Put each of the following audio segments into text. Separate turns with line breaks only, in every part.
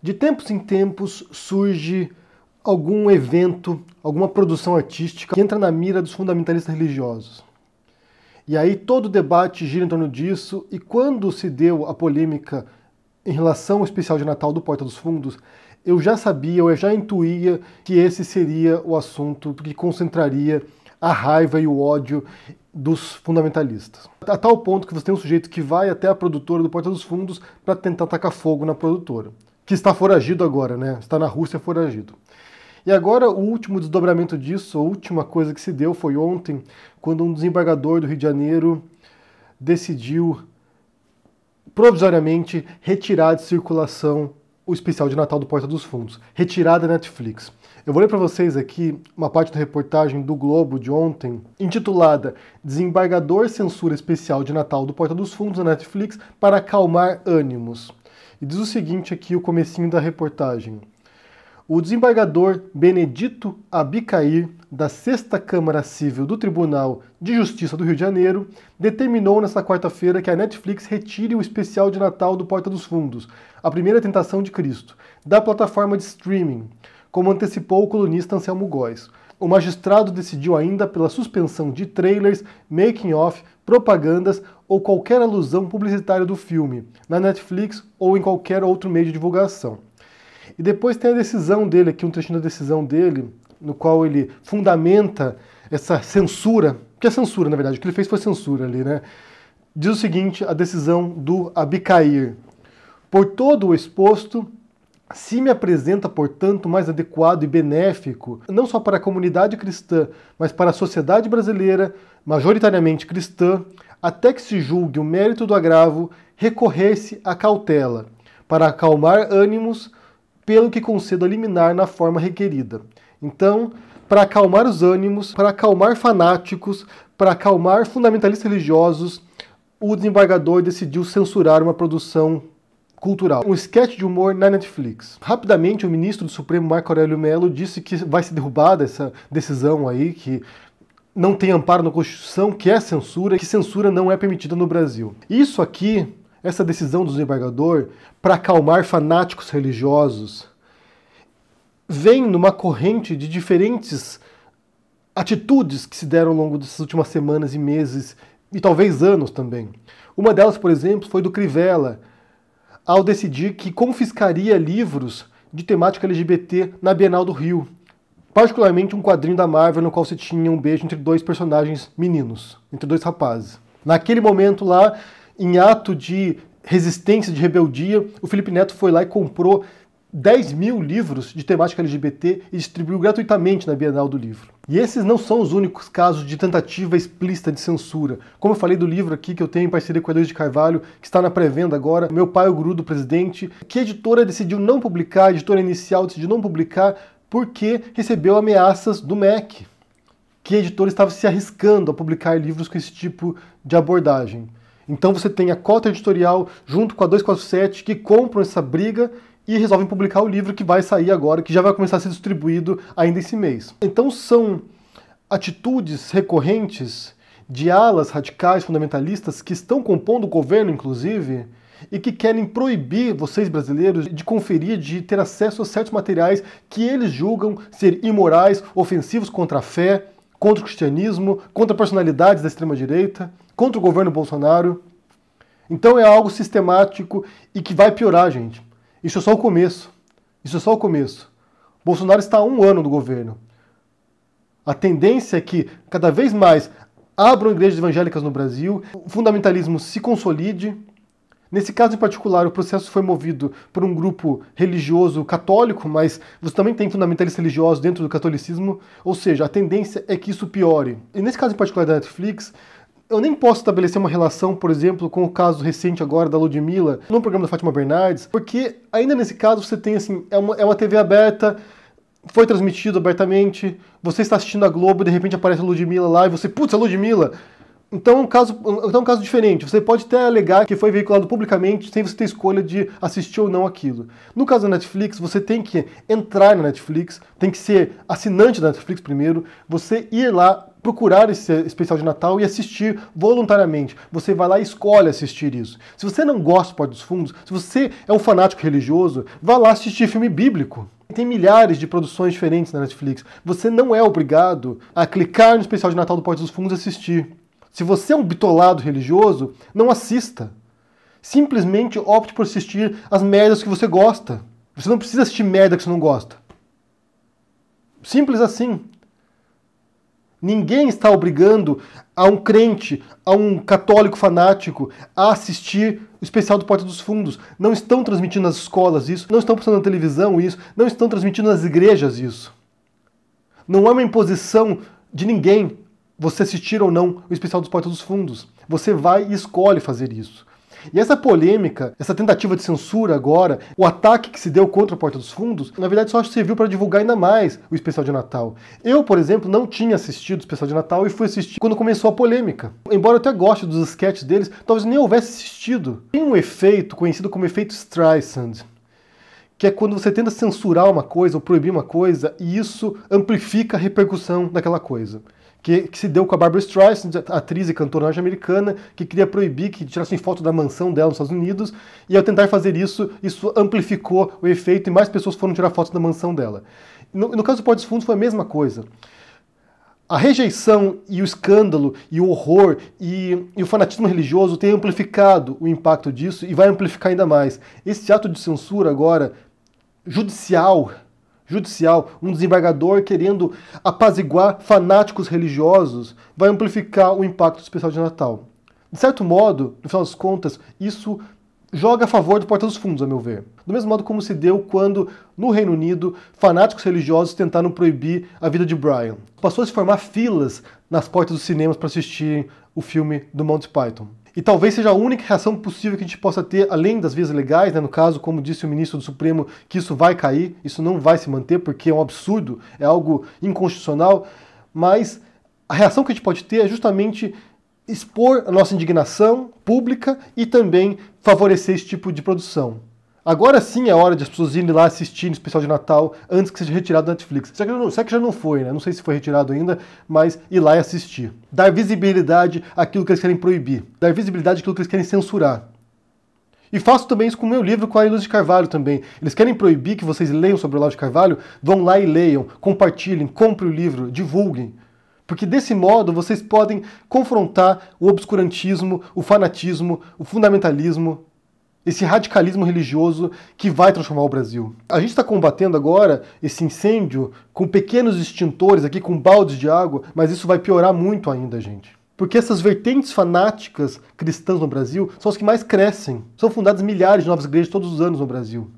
De tempos em tempos surge algum evento, alguma produção artística que entra na mira dos fundamentalistas religiosos. E aí todo o debate gira em torno disso, e quando se deu a polêmica em relação ao especial de Natal do Porta dos Fundos, eu já sabia, eu já intuía que esse seria o assunto que concentraria a raiva e o ódio dos fundamentalistas. A tal ponto que você tem um sujeito que vai até a produtora do Porta dos Fundos para tentar tacar fogo na produtora que está foragido agora, né? Está na Rússia foragido. E agora, o último desdobramento disso, a última coisa que se deu foi ontem, quando um desembargador do Rio de Janeiro decidiu provisoriamente retirar de circulação o especial de Natal do Porta dos Fundos, retirada da Netflix. Eu vou ler para vocês aqui uma parte da reportagem do Globo de ontem, intitulada Desembargador censura especial de Natal do Porta dos Fundos na Netflix para acalmar ânimos. E diz o seguinte aqui, o comecinho da reportagem. O desembargador Benedito Abicair, da 6 Câmara Civil do Tribunal de Justiça do Rio de Janeiro, determinou nesta quarta-feira que a Netflix retire o especial de Natal do Porta dos Fundos, A Primeira Tentação de Cristo, da plataforma de streaming, como antecipou o colunista Anselmo Góes o magistrado decidiu ainda pela suspensão de trailers, making-off, propagandas ou qualquer alusão publicitária do filme, na Netflix ou em qualquer outro meio de divulgação. E depois tem a decisão dele, aqui um trechinho da decisão dele, no qual ele fundamenta essa censura, que é censura na verdade, o que ele fez foi censura ali, né? Diz o seguinte, a decisão do Abicair. Por todo o exposto, se me apresenta, portanto, mais adequado e benéfico, não só para a comunidade cristã, mas para a sociedade brasileira, majoritariamente cristã, até que se julgue o mérito do agravo, recorrer-se à cautela, para acalmar ânimos, pelo que concedo liminar na forma requerida. Então, para acalmar os ânimos, para acalmar fanáticos, para acalmar fundamentalistas religiosos, o desembargador decidiu censurar uma produção cultural. Um sketch de humor na Netflix. Rapidamente, o ministro do Supremo, Marco Aurélio Mello, disse que vai ser derrubada essa decisão aí, que não tem amparo na Constituição, que é censura, que censura não é permitida no Brasil. Isso aqui, essa decisão do desembargador, para acalmar fanáticos religiosos, vem numa corrente de diferentes atitudes que se deram ao longo dessas últimas semanas e meses, e talvez anos também. Uma delas, por exemplo, foi do Crivella, ao decidir que confiscaria livros de temática LGBT na Bienal do Rio, particularmente um quadrinho da Marvel no qual se tinha um beijo entre dois personagens meninos, entre dois rapazes. Naquele momento lá, em ato de resistência, de rebeldia, o Felipe Neto foi lá e comprou 10 mil livros de temática LGBT e distribuiu gratuitamente na Bienal do Livro. E esses não são os únicos casos de tentativa explícita de censura. Como eu falei do livro aqui que eu tenho em parceria com a Luiz de Carvalho, que está na pré-venda agora, Meu Pai, o Guru do Presidente, que a editora decidiu não publicar, a editora inicial decidiu não publicar, porque recebeu ameaças do MEC, que a editora estava se arriscando a publicar livros com esse tipo de abordagem. Então você tem a cota editorial junto com a 247 que compram essa briga e resolvem publicar o livro que vai sair agora, que já vai começar a ser distribuído ainda esse mês. Então são atitudes recorrentes de alas radicais fundamentalistas que estão compondo o governo, inclusive, e que querem proibir vocês brasileiros de conferir, de ter acesso a certos materiais que eles julgam ser imorais, ofensivos contra a fé, contra o cristianismo, contra personalidades da extrema-direita, contra o governo Bolsonaro. Então é algo sistemático e que vai piorar, gente. Isso é só o começo. Isso é só o começo. Bolsonaro está há um ano no governo. A tendência é que cada vez mais abram igrejas evangélicas no Brasil, o fundamentalismo se consolide. Nesse caso em particular, o processo foi movido por um grupo religioso católico, mas você também tem fundamentalistas religiosos dentro do catolicismo, ou seja, a tendência é que isso piore. E nesse caso em particular da Netflix, eu nem posso estabelecer uma relação, por exemplo, com o caso recente agora da Ludmilla, no programa da Fátima Bernardes, porque ainda nesse caso você tem assim, é uma, é uma TV aberta, foi transmitido abertamente, você está assistindo a Globo e de repente aparece a Ludmilla lá e você, putz, a Ludmilla! Então é, um caso, então é um caso diferente. Você pode até alegar que foi veiculado publicamente sem você ter escolha de assistir ou não aquilo. No caso da Netflix, você tem que entrar na Netflix, tem que ser assinante da Netflix primeiro, você ir lá, procurar esse especial de Natal e assistir voluntariamente. Você vai lá e escolhe assistir isso. Se você não gosta do Porta dos Fundos, se você é um fanático religioso, vá lá assistir filme bíblico. Tem milhares de produções diferentes na Netflix. Você não é obrigado a clicar no especial de Natal do Porta dos Fundos e assistir. Se você é um bitolado religioso, não assista. Simplesmente opte por assistir as merdas que você gosta. Você não precisa assistir merda que você não gosta. Simples assim. Ninguém está obrigando a um crente, a um católico fanático, a assistir o especial do Porta dos Fundos. Não estão transmitindo nas escolas isso, não estão passando na televisão isso, não estão transmitindo nas igrejas isso. Não é uma imposição de ninguém você assistir ou não o especial do Porta dos Fundos. Você vai e escolhe fazer isso. E essa polêmica, essa tentativa de censura agora, o ataque que se deu contra a Porta dos Fundos, na verdade só serviu para divulgar ainda mais o especial de Natal. Eu, por exemplo, não tinha assistido o especial de Natal e fui assistir quando começou a polêmica. Embora eu até goste dos sketches deles, talvez nem houvesse assistido. Tem um efeito conhecido como efeito Streisand que é quando você tenta censurar uma coisa ou proibir uma coisa e isso amplifica a repercussão daquela coisa que, que, se deu com a Barbara Streisand, atriz e cantora norte-americana, que queria proibir que tirassem foto da mansão dela nos Estados Unidos, e ao tentar fazer isso, isso amplificou o efeito e mais pessoas foram tirar fotos da mansão dela. No, no caso do Porto dos Fundos foi a mesma coisa. A rejeição e o escândalo e o horror e, e, o fanatismo religioso tem amplificado o impacto disso e vai amplificar ainda mais. Esse ato de censura agora, judicial, judicial, um desembargador querendo apaziguar fanáticos religiosos, vai amplificar o impacto do especial de Natal. De certo modo, no final das contas, isso joga a favor do Porta dos Fundos, a meu ver. Do mesmo modo como se deu quando, no Reino Unido, fanáticos religiosos tentaram proibir a vida de Brian. Passou a se formar filas nas portas dos cinemas para assistirem o filme do Monty Python. E talvez seja a única reação possível que a gente possa ter, além das vias legais, né? no caso, como disse o ministro do Supremo, que isso vai cair, isso não vai se manter, porque é um absurdo, é algo inconstitucional, mas a reação que a gente pode ter é justamente expor a nossa indignação pública e também favorecer esse tipo de produção. Agora sim é hora de as pessoas irem lá assistir o especial de Natal antes que seja retirado da Netflix. Será é que, não, será é que já não foi, né? Não sei se foi retirado ainda, mas ir lá e assistir. Dar visibilidade àquilo que eles querem proibir. Dar visibilidade àquilo que eles querem censurar. E faço também isso com o meu livro com a Ilus de Carvalho também. Eles querem proibir que vocês leiam sobre o Lado de Carvalho? Vão lá e leiam, compartilhem, comprem o livro, divulguem. Porque desse modo vocês podem confrontar o obscurantismo, o fanatismo, o fundamentalismo esse radicalismo religioso que vai transformar o Brasil. A gente está combatendo agora esse incêndio com pequenos extintores aqui, com baldes de água, mas isso vai piorar muito ainda, gente. Porque essas vertentes fanáticas cristãs no Brasil são as que mais crescem. São fundadas milhares de novas igrejas todos os anos no Brasil.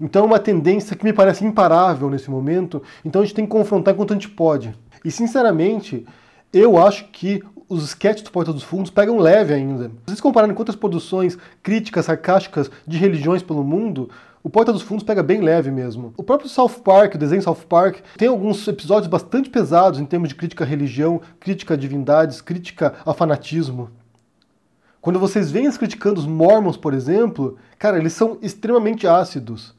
Então é uma tendência que me parece imparável nesse momento, então a gente tem que confrontar enquanto a gente pode. E sinceramente, eu acho que os sketches do Porta dos Fundos pegam leve ainda. Se vocês compararem com outras produções críticas, sarcásticas de religiões pelo mundo, o Porta dos Fundos pega bem leve mesmo. O próprio South Park, o desenho South Park, tem alguns episódios bastante pesados em termos de crítica à religião, crítica a divindades, crítica a fanatismo. Quando vocês veem eles criticando os Mormons, por exemplo, cara, eles são extremamente ácidos.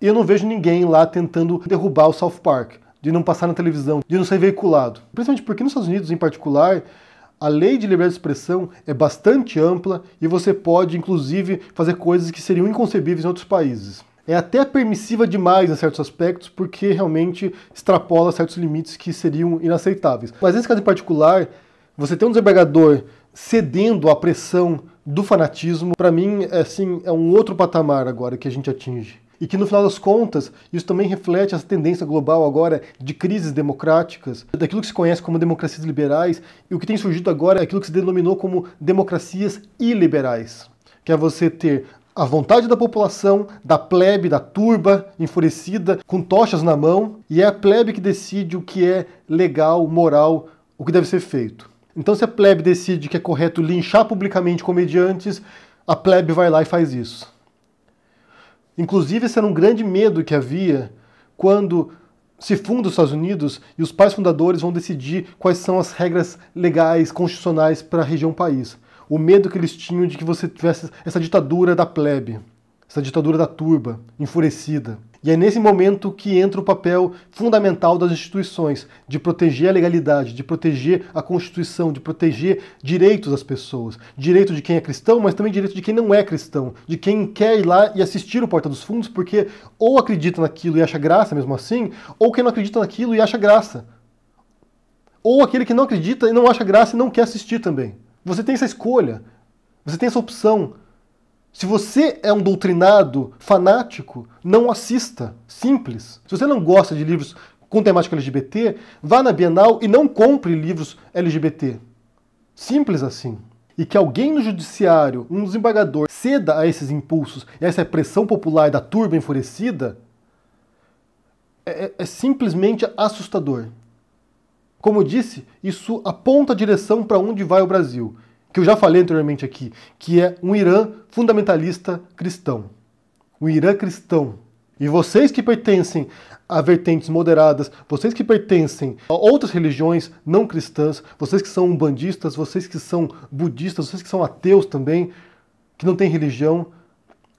E eu não vejo ninguém lá tentando derrubar o South Park, de não passar na televisão, de não ser veiculado. Principalmente porque nos Estados Unidos, em particular, a lei de liberdade de expressão é bastante ampla e você pode, inclusive, fazer coisas que seriam inconcebíveis em outros países. É até permissiva demais em certos aspectos, porque realmente extrapola certos limites que seriam inaceitáveis. Mas nesse caso em particular, você tem um desembargador cedendo à pressão do fanatismo, para mim, é, assim, é um outro patamar agora que a gente atinge. E que no final das contas, isso também reflete essa tendência global agora de crises democráticas, daquilo que se conhece como democracias liberais, e o que tem surgido agora é aquilo que se denominou como democracias iliberais, que é você ter a vontade da população, da plebe, da turba enfurecida, com tochas na mão, e é a plebe que decide o que é legal, moral, o que deve ser feito. Então, se a plebe decide que é correto linchar publicamente comediantes, a plebe vai lá e faz isso. Inclusive, esse era um grande medo que havia quando se funda os Estados Unidos e os pais fundadores vão decidir quais são as regras legais, constitucionais para a região país. O medo que eles tinham de que você tivesse essa ditadura da plebe, essa ditadura da turba, enfurecida. E é nesse momento que entra o papel fundamental das instituições, de proteger a legalidade, de proteger a Constituição, de proteger direitos das pessoas. Direito de quem é cristão, mas também direito de quem não é cristão, de quem quer ir lá e assistir o Porta dos Fundos, porque ou acredita naquilo e acha graça mesmo assim, ou quem não acredita naquilo e acha graça. Ou aquele que não acredita e não acha graça e não quer assistir também. Você tem essa escolha, você tem essa opção. Se você é um doutrinado fanático, não assista. Simples. Se você não gosta de livros com temática LGBT, vá na Bienal e não compre livros LGBT. Simples assim. E que alguém no judiciário, um desembargador, ceda a esses impulsos e a essa pressão popular da turba enfurecida é, é, é simplesmente assustador. Como eu disse, isso aponta a direção para onde vai o Brasil que eu já falei anteriormente aqui, que é um Irã fundamentalista cristão. um Irã cristão. E vocês que pertencem a vertentes moderadas, vocês que pertencem a outras religiões não cristãs, vocês que são umbandistas, vocês que são budistas, vocês que são ateus também, que não têm religião,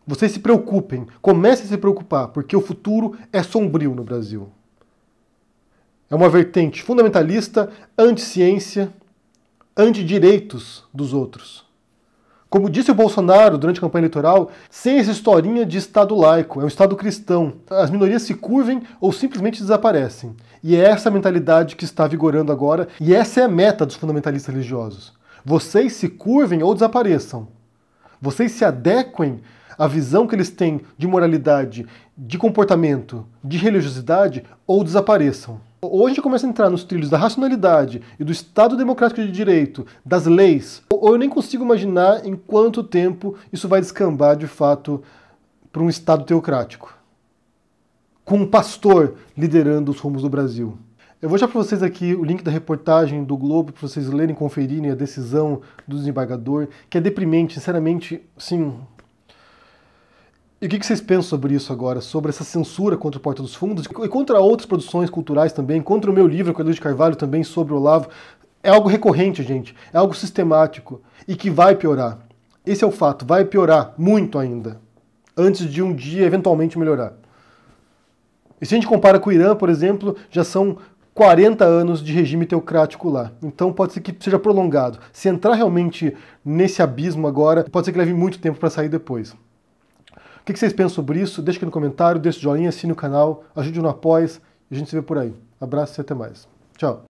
vocês se preocupem, comecem a se preocupar, porque o futuro é sombrio no Brasil. É uma vertente fundamentalista, anti-ciência, antidireitos dos outros. Como disse o Bolsonaro durante a campanha eleitoral, sem essa historinha de Estado laico, é um Estado cristão. As minorias se curvem ou simplesmente desaparecem. E é essa mentalidade que está vigorando agora, e essa é a meta dos fundamentalistas religiosos. Vocês se curvem ou desapareçam. Vocês se adequem à visão que eles têm de moralidade, de comportamento, de religiosidade ou desapareçam. Ou a gente começa a entrar nos trilhos da racionalidade e do Estado democrático de direito, das leis, ou eu nem consigo imaginar em quanto tempo isso vai descambar de fato para um Estado teocrático. Com um pastor liderando os rumos do Brasil. Eu vou deixar para vocês aqui o link da reportagem do Globo para vocês lerem, conferirem a decisão do desembargador, que é deprimente, sinceramente, sim, e o que vocês pensam sobre isso agora? Sobre essa censura contra o Porta dos Fundos e contra outras produções culturais também, contra o meu livro com a Luiz de Carvalho também sobre o Olavo. É algo recorrente, gente. É algo sistemático e que vai piorar. Esse é o fato, vai piorar muito ainda. Antes de um dia eventualmente melhorar. E se a gente compara com o Irã, por exemplo, já são 40 anos de regime teocrático lá. Então pode ser que seja prolongado. Se entrar realmente nesse abismo agora, pode ser que leve muito tempo para sair depois. O que vocês pensam sobre isso? Deixa aqui no comentário, deixa o joinha, assine o canal, ajude no Após e a gente se vê por aí. Abraço e até mais. Tchau.